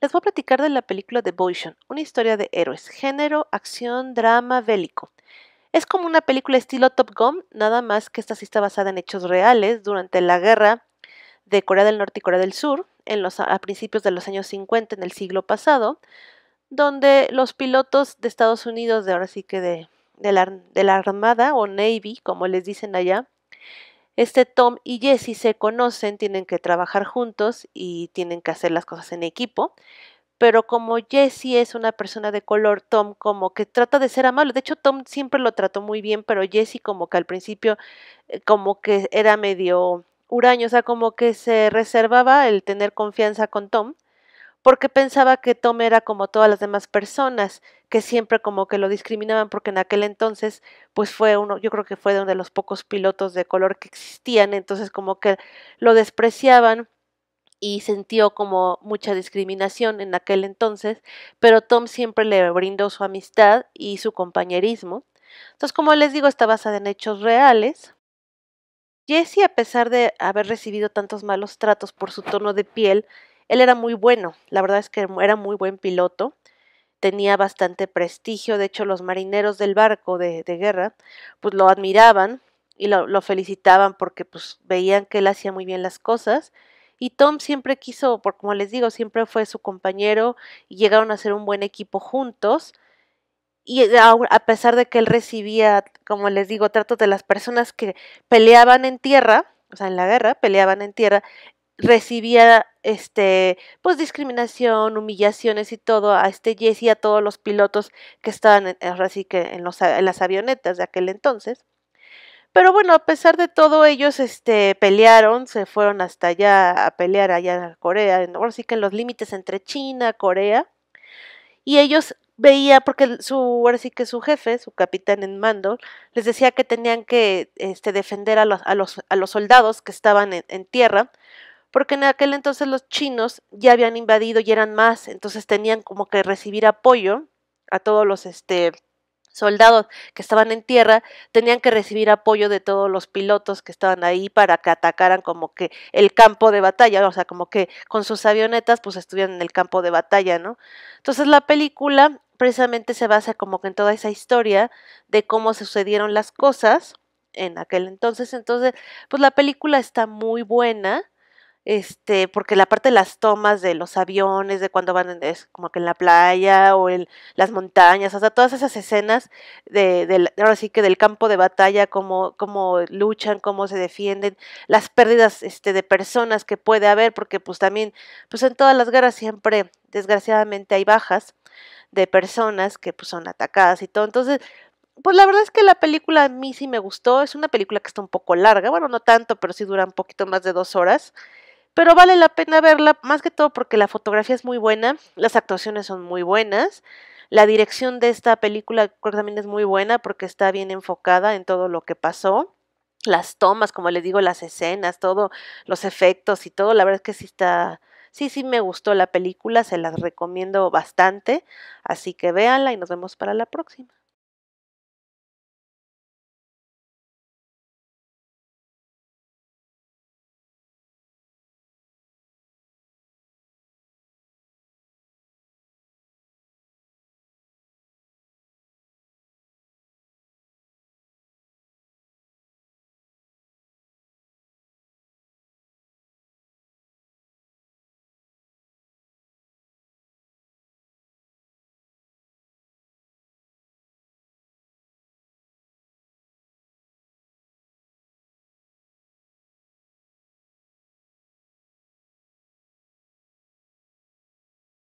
Les voy a platicar de la película Devotion, una historia de héroes, género, acción, drama, bélico. Es como una película estilo Top Gun, nada más que esta sí está basada en hechos reales durante la guerra de Corea del Norte y Corea del Sur, en los, a principios de los años 50, en el siglo pasado, donde los pilotos de Estados Unidos, de ahora sí que de, de la Armada o Navy, como les dicen allá, este Tom y Jesse se conocen, tienen que trabajar juntos y tienen que hacer las cosas en equipo. Pero como Jesse es una persona de color, Tom como que trata de ser amable. De hecho, Tom siempre lo trató muy bien, pero Jesse como que al principio eh, como que era medio huraño, o sea, como que se reservaba el tener confianza con Tom porque pensaba que Tom era como todas las demás personas, que siempre como que lo discriminaban porque en aquel entonces pues fue uno, yo creo que fue uno de los pocos pilotos de color que existían, entonces como que lo despreciaban y sintió como mucha discriminación en aquel entonces, pero Tom siempre le brindó su amistad y su compañerismo. Entonces, como les digo, está basada en hechos reales, Jesse a pesar de haber recibido tantos malos tratos por su tono de piel él era muy bueno, la verdad es que era muy buen piloto, tenía bastante prestigio, de hecho los marineros del barco de, guerra pues lo admiraban y lo, felicitaban porque pues veían que él hacía muy bien las cosas y Tom siempre quiso, por como les digo, siempre fue su compañero y llegaron a ser un buen equipo juntos y a, pesar de que él recibía, como les digo, tratos de las personas que peleaban en tierra, o sea, en la guerra, peleaban en tierra, recibía este pues discriminación, humillaciones y todo a este Jesse y a todos los pilotos que estaban en, ahora que en, las avionetas de aquel entonces. Pero bueno, a pesar de todo, ellos este, pelearon, se fueron hasta allá a pelear allá en Corea, ahora sí que en los límites entre China, Corea, y ellos veía, porque su, sí que su jefe, su capitán en mando, les decía que tenían que este, defender a los, a, los, a los soldados que estaban en tierra, porque en aquel entonces los chinos ya habían invadido y eran más, entonces tenían como que recibir apoyo a todos los este, soldados que estaban en tierra, tenían que recibir apoyo de todos los pilotos que estaban ahí para que atacaran como que el campo de batalla, o sea, como que con sus avionetas pues estuvieran en el campo de batalla, ¿no? Entonces la película precisamente se basa como que en toda esa historia de cómo sucedieron las cosas en aquel entonces, entonces pues la película está muy buena, este, porque la parte de las tomas de los aviones, de cuando van, es como que en la playa o en las montañas, o sea, todas esas escenas de, ahora sí que del campo de batalla, cómo, cómo luchan, cómo se defienden, las pérdidas este, de personas que puede haber, porque pues también, pues en todas las guerras siempre, desgraciadamente, hay bajas de personas que pues son atacadas y todo, entonces... Pues la verdad es que la película a mí sí me gustó, es una película que está un poco larga, bueno, no tanto, pero sí dura un poquito más de dos horas pero vale la pena verla más que todo porque la fotografía es muy buena, las actuaciones son muy buenas, la dirección de esta película creo que también es muy buena porque está bien enfocada en todo lo que pasó las tomas, como le digo, las escenas, todos los efectos y todo, la verdad es que sí está, sí, sí me gustó la película, se las recomiendo bastante, así que véanla y nos vemos para la próxima.